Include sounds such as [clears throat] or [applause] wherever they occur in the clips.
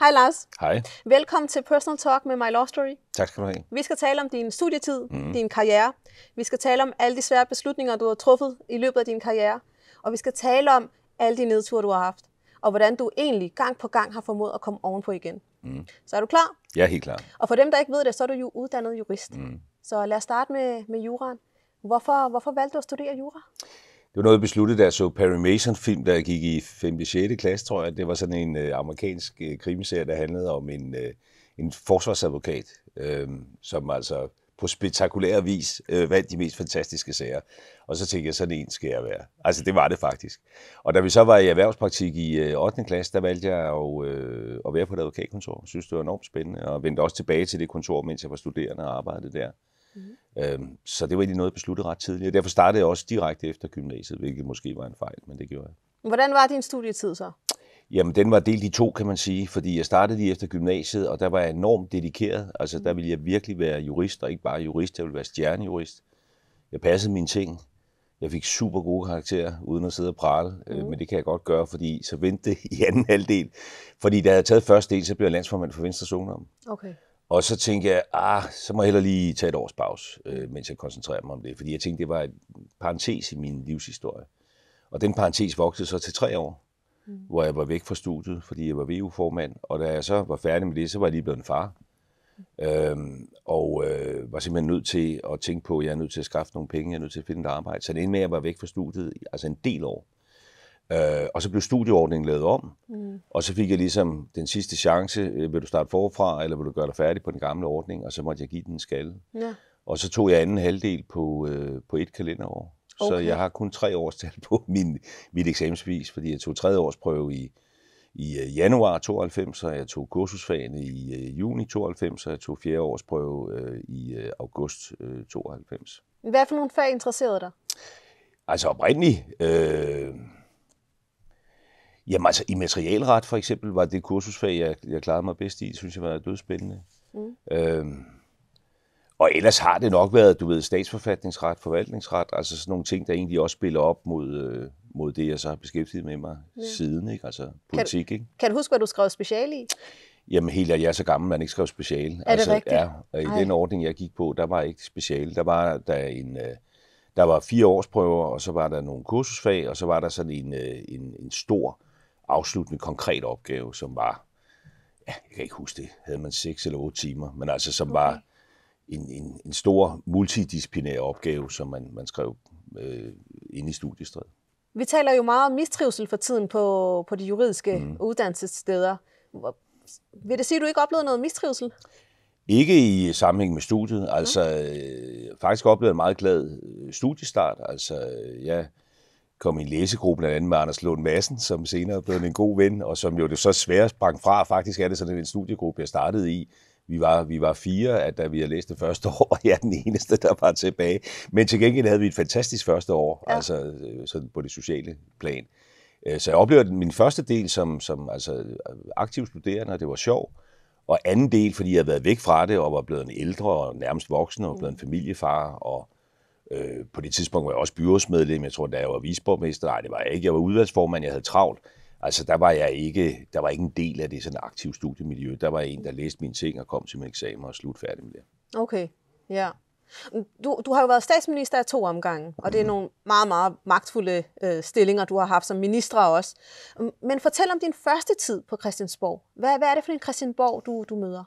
Hej Lars. Hej. Velkommen til Personal Talk med My Law Story. Tak skal du have. Vi skal tale om din studietid, mm. din karriere. Vi skal tale om alle de svære beslutninger, du har truffet i løbet af din karriere. Og vi skal tale om alle de nedture, du har haft. Og hvordan du egentlig gang på gang har formået at komme ovenpå igen. Mm. Så er du klar? Ja, helt klar. Og for dem, der ikke ved det, så er du jo uddannet jurist. Mm. Så lad os starte med, med juraen. Hvorfor, hvorfor valgte du at studere jura? det var noget, jeg besluttede, da jeg så Perry Mason-film, da jeg gik i 5. og 6. klasse, tror jeg. Det var sådan en øh, amerikansk øh, krimiserie, der handlede om en, øh, en forsvarsadvokat, øh, som altså på spektakulær vis øh, vandt de mest fantastiske sager. Og så tænkte jeg, sådan en skal jeg være. Altså, det var det faktisk. Og da vi så var i erhvervspraktik i øh, 8. klasse, der valgte jeg jo, øh, at være på et advokatkontor. Jeg synes, det var enormt spændende, og vendte også tilbage til det kontor, mens jeg var studerende og arbejdede der. Mm. Øh, så det var egentlig noget, jeg besluttede ret tidligt. Derfor startede jeg også direkte efter gymnasiet, hvilket måske var en fejl, men det gjorde jeg. Hvordan var din studietid så? Jamen, den var delt i to, kan man sige, fordi jeg startede lige efter gymnasiet, og der var jeg enormt dedikeret. Altså, der mm. ville jeg virkelig være jurist, og ikke bare jurist, jeg ville være stjernejurist. Jeg passede mine ting. Jeg fik super gode karakterer, uden at sidde og prale, øh, mm. men det kan jeg godt gøre, fordi så det [laughs] i anden halvdel. Fordi da jeg havde taget første del, så blev jeg landsformand for Venstre Ungdom. Okay. Og så tænkte jeg, ah, så må jeg hellere lige tage et års pause, øh, mens jeg koncentrerer mig om det. Fordi jeg tænkte, det var en parentes i min livshistorie. Og den parentes voksede så til tre år, mm. hvor jeg var væk fra studiet, fordi jeg var VU-formand. Og da jeg så var færdig med det, så var jeg lige blevet en far. Øhm, og øh, var simpelthen nødt til at tænke på, at jeg er nødt til at skaffe nogle penge, jeg er nødt til at finde et arbejde. Så det endte med, at jeg var væk fra studiet, altså en del år. Øh, og så blev studieordningen lavet om, mm. og så fik jeg ligesom den sidste chance, øh, vil du starte forfra, eller vil du gøre dig færdig på den gamle ordning, og så måtte jeg give den en skalle. Ja. Og så tog jeg anden halvdel på, øh, på et kalenderår. Okay. Så jeg har kun tre års tal på [laughs] min, mit eksamensbevis, fordi jeg tog tredje års prøve i, i øh, januar 92, og jeg tog kursusfagene i øh, juni 92, og jeg tog fjerde års prøve øh, i øh, august øh, 92. Hvad for nogle fag interesserede dig? Altså oprindeligt... Øh, Jamen altså, i materialret for eksempel var det kursusfag, jeg, jeg klarede mig bedst i, synes jeg var dødspændende. Mm. Øhm, og ellers har det nok været, du ved, statsforfatningsret, forvaltningsret, altså sådan nogle ting, der egentlig også spiller op mod, øh, mod det, jeg så har beskæftiget med mig ja. siden, ikke? altså politik. Kan ikke? kan du huske, hvad du skrev speciale i? Jamen helt, jeg er så gammel, man ikke skrev speciale. Er det altså, rigtigt? Ja, og i Ej. den ordning, jeg gik på, der var ikke speciale. Der var der en... Øh, der var fire årsprøver, og så var der nogle kursusfag, og så var der sådan en, øh, en, en stor afsluttende konkret opgave, som var, ja, jeg kan ikke huske det, havde man 6 eller 8 timer, men altså som okay. var en, en, en stor multidisciplinær opgave, som man, man skrev øh, ind i studiestredet. Vi taler jo meget om mistrivsel for tiden på, på de juridiske mm. uddannelsessteder. Vil det sige, at du ikke oplevede noget mistrivsel? Ikke i sammenhæng med studiet. Altså, mm. faktisk oplevede jeg en meget glad øh, studiestart. Altså, øh, jeg kom i en læsegruppe blandt andet med Anders Lund Madsen, som senere blev en god ven, og som jo det så svært sprang fra. Faktisk er det sådan en studiegruppe, jeg startede i. Vi var, vi var fire, at da vi havde læst det første [laughs] år, og jeg er den eneste, der var tilbage. Men til gengæld havde vi et fantastisk første år, ja. altså øh, sådan på det sociale plan. Øh, så jeg oplevede min første del som, som altså, aktiv studerende, og det var sjovt. Og anden del, fordi jeg havde været væk fra det, og var blevet en ældre og nærmest voksen, og blevet en mm. familiefar, og Øh, på det tidspunkt var jeg også byrådsmedlem. Jeg tror, da jeg var visborgmester, nej, det var jeg ikke. Jeg var udvalgsformand, jeg havde travlt. Altså, der var jeg ikke, der var ikke en del af det sådan aktive studiemiljø. Der var en, der læste mine ting og kom til min eksamen og slut færdig med det. Okay, ja. Du, du har jo været statsminister i to omgange, og det er mhm. nogle meget, meget magtfulde øh, stillinger, du har haft som minister også. Men fortæl om din første tid på Christiansborg. Hvad, hvad er det for en Christiansborg, du, du møder?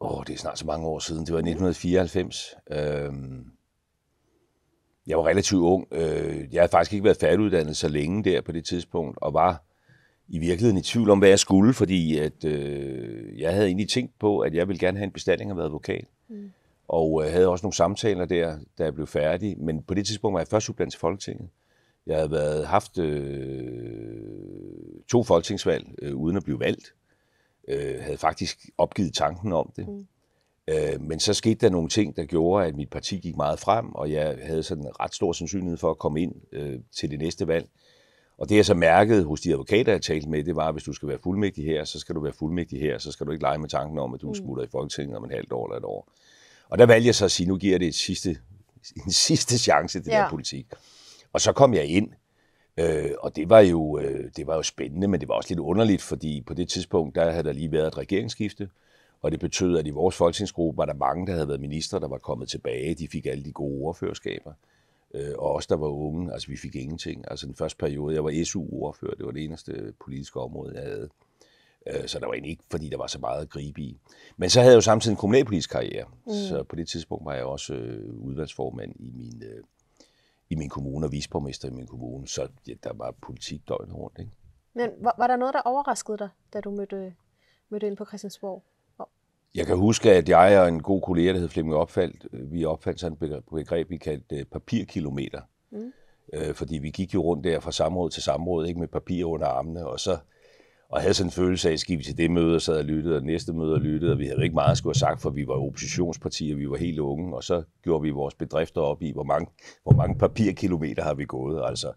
Åh, oh, det er snart så mange år siden. Det var 1994. Øhm, jeg var relativt ung. Øh, jeg havde faktisk ikke været færdiguddannet så længe der på det tidspunkt, og var i virkeligheden i tvivl om, hvad jeg skulle, fordi at, øh, jeg havde egentlig tænkt på, at jeg ville gerne have en bestilling og være advokat. Mm. Og øh, havde også nogle samtaler der, da jeg blev færdig. Men på det tidspunkt var jeg først sublant til Folketinget. Jeg havde været, haft øh, to folketingsvalg øh, uden at blive valgt. Øh, havde faktisk opgivet tanken om det. Mm. Øh, men så skete der nogle ting, der gjorde, at mit parti gik meget frem, og jeg havde sådan en ret stor sandsynlighed for at komme ind øh, til det næste valg. Og det jeg så mærkede hos de advokater, jeg talte med, det var, at hvis du skal være fuldmægtig her, så skal du være fuldmægtig her, så skal du ikke lege med tanken om, at du mm. smutter i Folketinget om en halvt år eller et år. Og der valgte jeg så at sige, nu giver det et sidste, [laughs] en sidste chance til ja. den her politik. Og så kom jeg ind, øh, og det var, jo, øh, det var jo spændende, men det var også lidt underligt, fordi på det tidspunkt, der havde der lige været et regeringsskifte, øh, og det betød, at i vores folketingsgruppe var der mange, der havde været ministre, der var kommet tilbage. De fik alle de gode ordførerskaber. Øh, og os, der var unge, altså vi fik ingenting. Altså den første periode, jeg var SU-ordfører, det var det eneste politiske område, jeg havde. Øh, så der var egentlig ikke, fordi der var så meget at gribe i. Men så havde jeg jo samtidig en kommunalpolitisk karriere. Mm. Så på det tidspunkt var jeg også øh, udvalgsformand i min, i min kommune og visborgmester i min kommune. Så ja, der var politik døgnet rundt. Ikke? Men var, var der noget, der overraskede dig, da du mødte, mødte ind på Christiansborg? Jeg kan huske, at jeg og en god kollega, der hed Flemming Opfaldt, øh, vi opfandt sådan et begreb, vi kaldte øh, papirkilometer. Mm. Øh, fordi vi gik jo rundt der fra samråd til samråd, ikke med papir under armene, og så og havde sådan en følelse af, at vi til det møde og sad og lyttede, og næste møde og lyttede, og vi havde ikke meget at skulle have sagt, for vi var oppositionspartier, vi var helt unge, og så gjorde vi vores bedrifter op i, hvor mange, hvor mange papirkilometer har vi gået, altså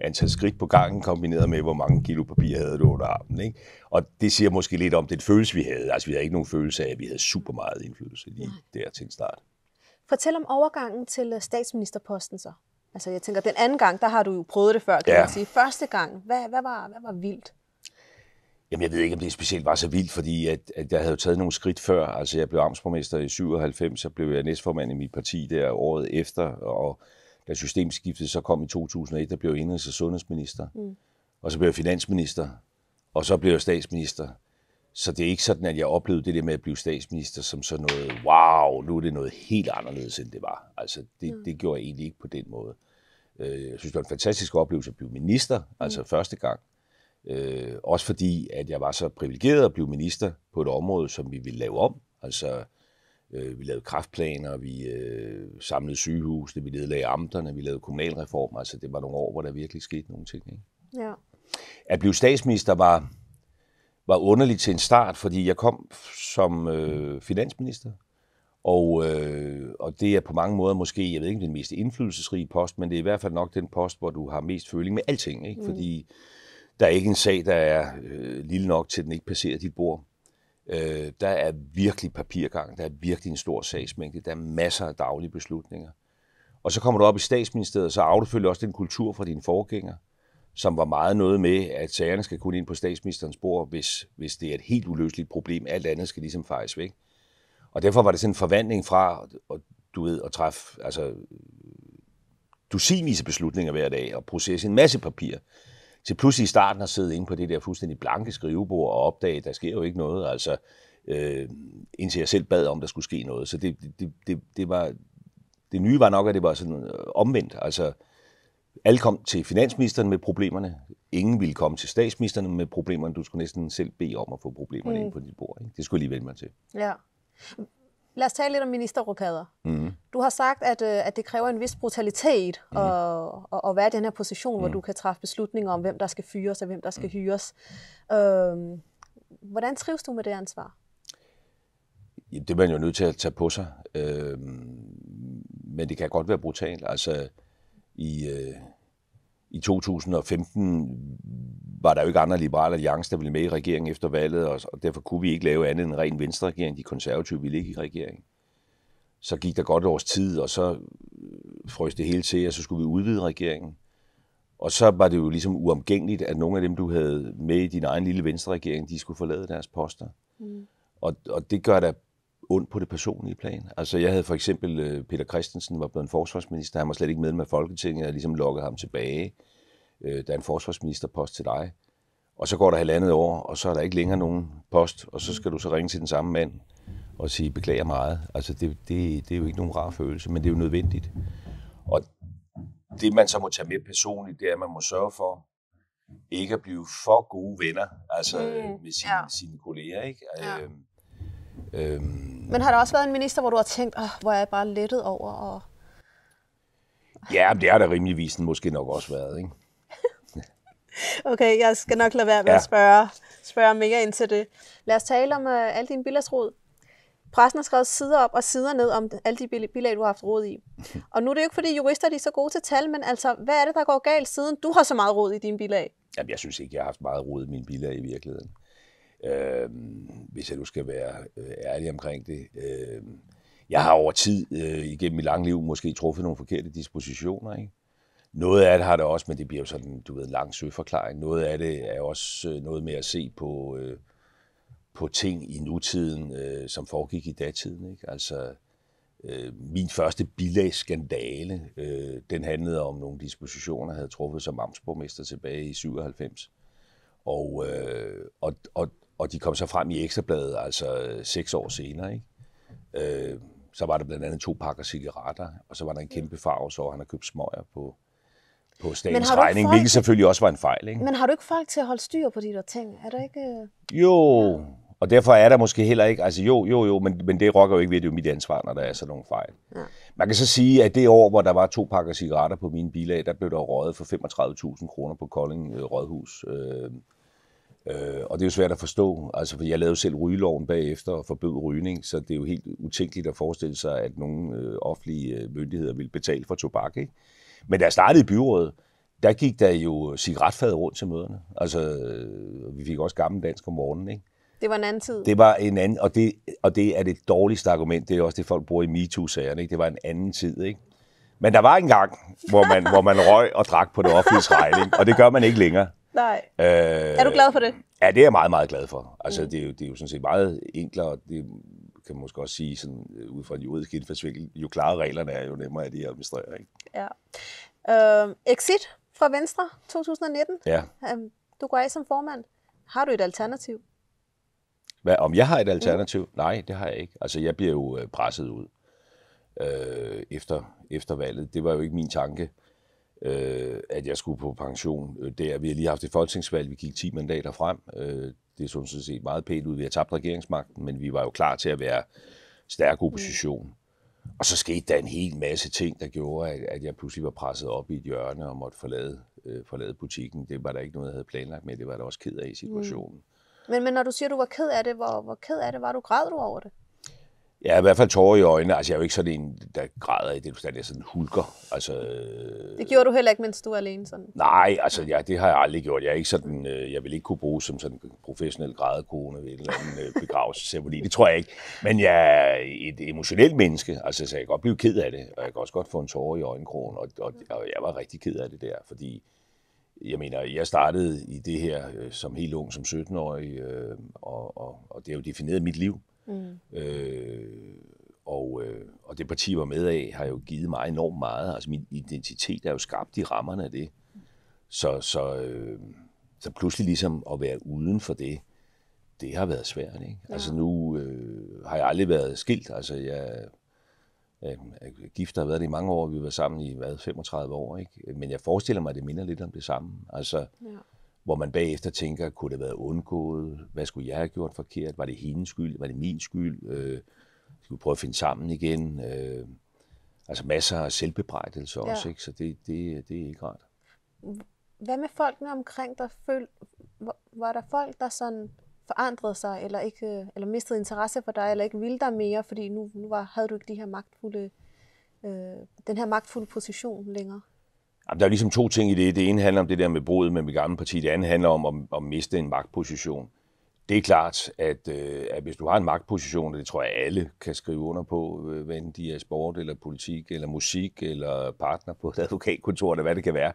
antal skridt på gangen kombineret med, hvor mange kilo papir havde du under armen. Ikke? Og det siger måske lidt om den følelse, vi havde. Altså vi havde ikke nogen følelse af, at vi havde super meget indflydelse lige der til en start. Fortæl om overgangen til øh, statsministerposten så. Altså jeg tænker, den anden gang, der har du jo prøvet det før, kan ja. man sige. Første gang, hvad, hvad, var, hvad var vildt? Jamen, jeg ved ikke, om det specielt var så vildt, fordi at, at jeg havde jo taget nogle skridt før. Altså, jeg blev amtsborgmester i 97, så blev jeg næstformand i mit parti der året efter, og da systemskiftet så kom i 2001, der blev jeg indrigs- og sundhedsminister. Mm. Og så blev jeg finansminister, og så blev jeg statsminister. Så det er ikke sådan, at jeg oplevede det der med at blive statsminister som sådan noget, wow, nu er det noget helt anderledes, end det var. Altså, det, mm. det gjorde jeg egentlig ikke på den måde. Øh, jeg synes, det var en fantastisk oplevelse at blive minister, altså mm. første gang. Øh, også fordi, at jeg var så privilegeret at blive minister på et område, som vi ville lave om. Altså, øh, vi lavede kraftplaner, vi øh, samlede sygehusene, vi nedlagde amterne, vi lavede kommunalreformer. Altså, det var nogle år, hvor der virkelig skete nogle ting. Ikke? Ja. At blive statsminister var, var underligt til en start, fordi jeg kom som øh, finansminister. Og, øh, og det er på mange måder måske, jeg ved ikke, den mest indflydelsesrige post, men det er i hvert fald nok den post, hvor du har mest føling med alting. Ikke? Mm. Fordi der er ikke en sag, der er øh, lille nok til, at den ikke passerer dit bord. Øh, der er virkelig papirgang, der er virkelig en stor sagsmængde, der er masser af daglige beslutninger. Og så kommer du op i statsministeriet, så du selvfølgelig også den kultur fra dine forgænger, som var meget noget med, at sagerne skal kun ind på statsministerens bord, hvis, hvis det er et helt uløseligt problem. Alt andet skal ligesom fejes væk. Og derfor var det sådan en forvandling fra, og, du ved, at træffe altså, af beslutninger hver dag og processe en masse papir, til pludselig i starten at sidde inde på det der fuldstændig blanke skrivebord og opdage, at der sker jo ikke noget, altså, øh, indtil jeg selv bad om, der skulle ske noget. Så det, det, det, det var, det nye var nok, at det var sådan øh, omvendt. Altså, alle kom til finansministeren med problemerne. Ingen ville komme til statsministeren med problemerne. Du skulle næsten selv bede om at få problemerne mm. ind på dit bord. Ikke? Det skulle jeg lige vende mig til. Ja. Lad os tale lidt om ministerrokader. Mm. Du har sagt, at, øh, at det kræver en vis brutalitet mm. at, at være i den her position, mm. hvor mhm. du kan træffe beslutninger om, hvem der skal fyres og hvem der skal mhm. hyres. Øh, hvordan trives du med det ansvar? Det er man jo nødt til at tage på sig. Øh, men det kan godt være brutalt. Altså, i, øh, i 2015 var der jo ikke andre liberale alliance, der ville med i regeringen efter valget, og derfor kunne vi ikke lave andet end en ren venstre regering. De konservative ville ikke i regeringen. Så gik der godt et års tid, og så øh, frøs det hele til, og så skulle vi udvide regeringen. Og så var det jo ligesom uomgængeligt, at nogle af dem, du havde med i din egen lille venstre regering, de skulle forlade deres poster. Mm. Og, og det gør da ondt på det personlige plan. Altså jeg havde for eksempel, øh, Peter Christensen var blevet en forsvarsminister, han var slet ikke medlem af Folketinget, og jeg ligesom lokkede ham tilbage øh, der er en forsvarsministerpost til dig, og så går der halvandet år, og så er der ikke længere nogen post, og så skal du så ringe til den samme mand og sige, beklager meget. Altså, det, det, det er jo ikke nogen rar følelse, men det er jo nødvendigt. Og det, man så må tage med personligt, det er, at man må sørge for ikke at blive for gode venner, altså mm, øh, med sine, ja. sine kolleger, ikke? Ja. Øhm, øhm, men har der øhm. også været en minister, hvor du har tænkt, oh, hvor er jeg bare lettet over? Og... Ja, det har der rimeligvis måske nok også været, ikke? Okay, jeg skal nok lade være med ja. at spørge, spørge mere ind til det. Lad os tale om uh, alle dine bilagsrod. Pressen har skrevet sider op og sider ned om alle de bilag, du har haft råd i. Og nu er det jo ikke, fordi jurister de er så gode til tal, men altså, hvad er det, der går galt, siden du har så meget råd i dine bilag? Jamen, jeg synes ikke, jeg har haft meget råd i mine bilag i virkeligheden. Øh, hvis jeg nu skal være øh, ærlig omkring det. Øh, jeg har over tid øh, igennem mit lange liv måske truffet nogle forkerte dispositioner, ikke? Noget af det har det også, men det bliver jo sådan, du ved, en lang søforklaring. Noget af det er også øh, noget med at se på, øh, på ting i nutiden, øh, som foregik i datiden. Ikke? Altså, øh, min første bilagsskandale, øh, den handlede om nogle dispositioner, jeg havde truffet som amtsborgmester tilbage i 97. Og, øh, og, og, og de kom så frem i Ekstrabladet, altså seks år senere. Ikke? Øh, så var der blandt andet to pakker cigaretter, og så var der en kæmpe farve, så han har købt smøger på, på statens regning, hvilket selvfølgelig også var en fejl. Ikke? Men har du ikke folk til at holde styr på de der ting? Er der ikke... Øh? Jo, ja. og derfor er der måske heller ikke... Altså jo, jo, jo, men, men det rokker jo ikke ved, at det er mit ansvar, når der er sådan nogle fejl. Ja. Man kan så sige, at det år, hvor der var to pakker cigaretter på min bilag, der blev der røget for 35.000 kroner på Kolding øh, Rådhus. Øh, Øh, og det er jo svært at forstå, altså, for jeg lavede selv rygeloven bagefter og forbød rygning, så det er jo helt utænkeligt at forestille sig, at nogle øh, offentlige øh, myndigheder vil betale for tobak. Ikke? Men da jeg startede i byrådet, der gik der jo cigaretfad rundt til møderne. Altså, vi fik også gammel dansk om morgenen, ikke? Det var en anden tid. Det var en anden, og det, og det er det dårligste argument. Det er også det, folk bruger i MeToo-sagerne. Ikke? Det var en anden tid, ikke? Men der var en gang, hvor man, hvor man røg og drak på det offentlige regning, og det gør man ikke længere. Nej. Øh, er du glad for det? Ja, det er jeg meget, meget glad for. Altså, mm. det, er jo, det er jo sådan set meget enklere, og det kan man måske også sige, sådan, øh, ud fra en juridisk indfaldsvinkel, jo klare reglerne er, jo nemmere er de at administrere. Ikke? Ja. Øh, exit fra Venstre 2019. Ja. Øhm, du går af som formand. Har du et alternativ? Hvad, om jeg har et mm. alternativ? Mm. Nej, det har jeg ikke. Altså, jeg bliver jo øh, presset ud øh, efter, efter valget. Det var jo ikke min tanke, øh, at jeg skulle på pension. Øh, der, vi har lige haft et folketingsvalg, vi gik 10 mandater frem. Øh, det så sådan set meget pænt ud. Vi har tabt regeringsmagten, men vi var jo klar til at være stærk mm. opposition. Og så skete der en hel masse ting, der gjorde, at, at jeg pludselig var presset op i et hjørne og måtte forlade, øh, forlade butikken. Det var der ikke noget, jeg havde planlagt med. Det var der også ked af i situationen. Mm. Men, men når du siger, du var ked af det, hvor, hvor ked af det var du? Græd du over det? Ja, i hvert fald tårer i øjnene. Altså, jeg er jo ikke sådan en, der græder i det forstand, jeg sådan hulker. Altså, det gjorde du heller ikke, mens du er alene sådan? Nej, altså, ja, det har jeg aldrig gjort. Jeg, er ikke sådan, øh, jeg vil ikke kunne bruge som sådan en professionel grædekone ved en eller anden øh, begravelsesceremoni. Det tror jeg ikke. Men jeg er et emotionelt menneske, altså, så jeg kan godt blive ked af det. Og jeg kan også godt få en tårer i øjenkrogen. Og, og, og jeg var rigtig ked af det der, fordi jeg mener, jeg startede i det her øh, som helt ung, som 17-årig, øh, og, og, og det har jo defineret mit liv. Mm. Øh, og, øh, og det parti, jeg var med af, har jo givet mig enormt meget. Altså min identitet er jo skabt i rammerne af det. Så, så, øh, så pludselig ligesom at være uden for det, det har været svært. Ikke? Ja. Altså nu øh, har jeg aldrig været skilt. Altså jeg øh, er gift, har været det i mange år. Vi var sammen i hvad, 35 år. Ikke? Men jeg forestiller mig, at det minder lidt om det samme. Altså, ja hvor man bagefter tænker, kunne det have været undgået? Hvad skulle jeg have gjort forkert? Var det hendes skyld? Var det min skyld? Øh, skulle vi prøve at finde sammen igen? Øh, altså masser af selvbebrejdelse ja. også, ikke? så det, det, det er ikke rart. Hvad med folkene omkring der føl, Var der folk, der sådan forandrede sig, eller, ikke, eller mistede interesse for dig, eller ikke ville dig mere, fordi nu, nu var, havde du ikke de her magtfulde, øh, den her magtfulde position længere? Jamen, der er ligesom to ting i det. Det ene handler om det der med brudet med mit gamle parti. Det andet handler om at, at miste en magtposition. Det er klart, at, øh, at hvis du har en magtposition, og det tror jeg alle kan skrive under på, øh, hvad de er sport eller politik eller musik eller partner på et advokatkontor eller hvad det kan være,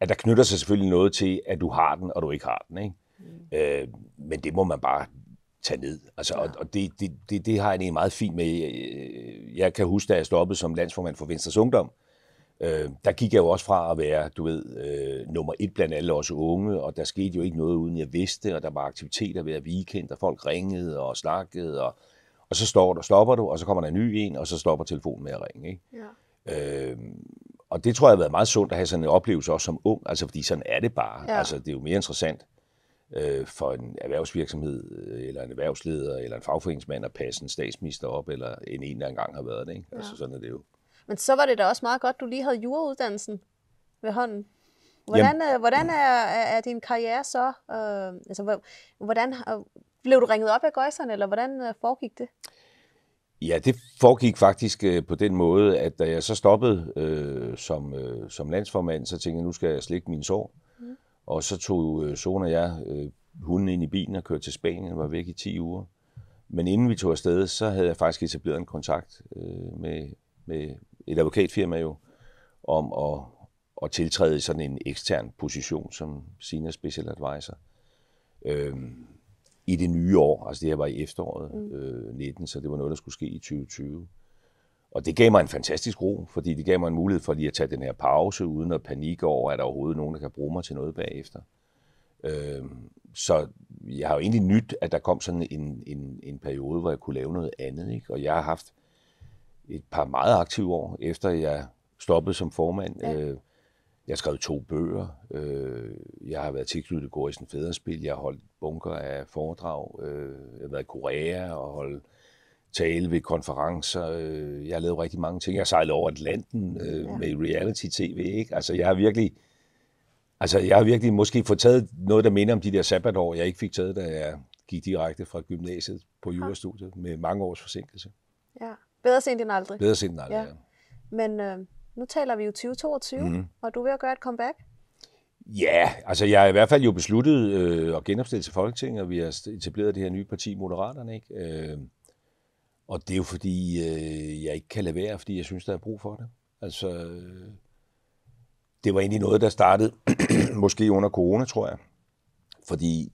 at der knytter sig selvfølgelig noget til, at du har den og du ikke har den. Ikke? Mm. Øh, men det må man bare tage ned. Altså, ja. Og, og det, det, det, det har jeg det meget fint med. Øh, jeg kan huske, da jeg stoppede som landsformand for Venstres Ungdom, Øh, der gik jeg jo også fra at være, du ved, øh, nummer et blandt alle os unge, og der skete jo ikke noget, uden jeg vidste, og der var aktiviteter hver weekend, og folk ringede og snakkede, og, og så står du, stopper du, og så kommer der en ny en, og så stopper telefonen med at ringe. Ikke? Ja. Øh, og det tror jeg har været meget sundt at have sådan en oplevelse også som ung, altså fordi sådan er det bare. Ja. Altså det er jo mere interessant øh, for en erhvervsvirksomhed, øh, eller en erhvervsleder, eller en fagforeningsmand at passe en statsminister op, eller en en, der engang har været det. Ikke? Ja. Altså sådan er det jo. Men så var det da også meget godt, du lige havde jurauddannelsen ved hånden. Hvordan, øh, hvordan er, er din karriere så? Øh, altså, hvordan øh, blev du ringet op af gøjserne, eller hvordan øh, foregik det? Ja, det foregik faktisk øh, på den måde, at da jeg så stoppede øh, som, øh, som landsformand, så tænkte jeg, nu skal jeg slikke min sår. Mm. Og så tog øh, Sona og jeg øh, hunden ind i bilen og kørte til Spanien, var væk i 10 uger. Men inden vi tog afsted, så havde jeg faktisk etableret en kontakt øh, med, med, et advokatfirma jo, om at, at tiltræde sådan en ekstern position som senior special advisor. Øhm, I det nye år, altså det her var i efteråret mm. øh, 19, så det var noget, der skulle ske i 2020. Og det gav mig en fantastisk ro, fordi det gav mig en mulighed for lige at tage den her pause, uden at panikke over, at der overhovedet nogen, der kan bruge mig til noget bagefter. Øh, så jeg har jo egentlig nyt, at der kom sådan en, en, en periode, hvor jeg kunne lave noget andet. Ikke? Og jeg har haft et par meget aktive år, efter jeg stoppede som formand. Ja. Øh, jeg har skrevet to bøger. Øh, jeg har været tilknyttet en Fæderspil. Jeg har holdt bunker af foredrag. Øh, jeg har været i Korea og holdt tale ved konferencer. Øh, jeg har lavet rigtig mange ting. Jeg har sejlet over Atlanten øh, ja. med reality-tv. Ikke? Altså, jeg har virkelig... Altså, jeg har virkelig måske fået taget noget, der minder om de der sabbatår, jeg ikke fik taget, da jeg gik direkte fra gymnasiet på jurastudiet med mange års forsinkelse. Ja. Bedre sent end aldrig. Bedre sent end aldrig, ja. ja. Men øh, nu taler vi jo 2022, mm. og du er ved at gøre et comeback. Ja, altså jeg er i hvert fald jo besluttet øh, at genopstille til Folketinget, og vi har etableret det her nye parti, Moderaterne. Ikke? Øh, og det er jo fordi, øh, jeg ikke kan lade være, fordi jeg synes, der er brug for det. Altså, øh, det var egentlig noget, der startede [clears throat] måske under corona, tror jeg. Fordi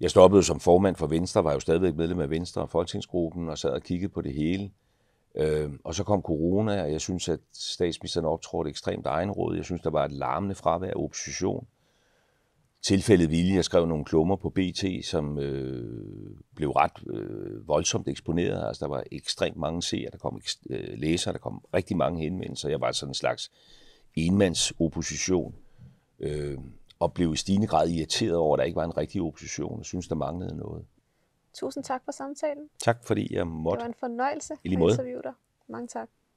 jeg stoppede som formand for Venstre, var jo stadigvæk medlem af Venstre og Folketingsgruppen, og sad og kiggede på det hele. Øh, og så kom corona, og jeg synes, at statsministeren optrådte ekstremt egenråd. Jeg synes, der var et larmende fravær af opposition. Tilfældet ville, jeg skrev nogle klummer på BT, som øh, blev ret øh, voldsomt eksponeret. Altså, der var ekstremt mange seere, der kom øh, læsere, der kom rigtig mange henvendelser. Jeg var sådan en slags enmandsopposition, øh, og blev i stigende grad irriteret over, at der ikke var en rigtig opposition. Jeg synes, der manglede noget. Tusind tak for samtalen. Tak fordi jeg måtte. Det var en fornøjelse at interviewe dig. Mange tak.